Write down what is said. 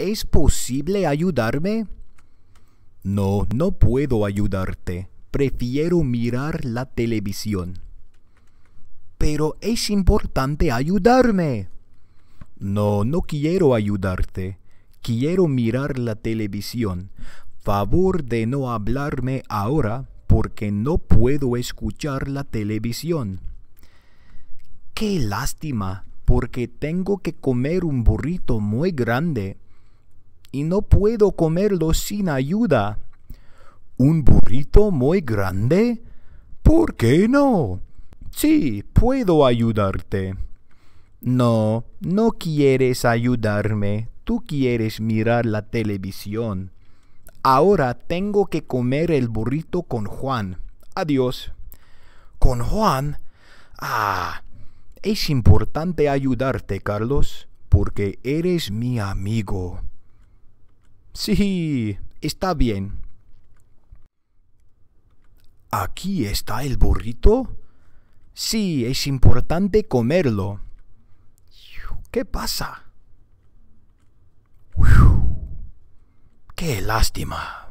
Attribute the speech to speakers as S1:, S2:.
S1: ¿Es posible ayudarme? No, no puedo ayudarte. Prefiero mirar la televisión. Pero es importante ayudarme. No, no quiero ayudarte. Quiero mirar la televisión. Favor de no hablarme ahora porque no puedo escuchar la televisión. Qué lástima, porque tengo que comer un burrito muy grande y no puedo comerlo sin ayuda. ¿Un burrito muy grande? ¿Por qué no? Sí, puedo ayudarte. No, no quieres ayudarme, tú quieres mirar la televisión. Ahora tengo que comer el burrito con Juan. Adiós. ¿Con Juan? Ah, es importante ayudarte, Carlos, porque eres mi amigo. Sí, está bien. ¿Aquí está el burrito? Sí, es importante comerlo. ¿Qué pasa? ¡Qué lástima!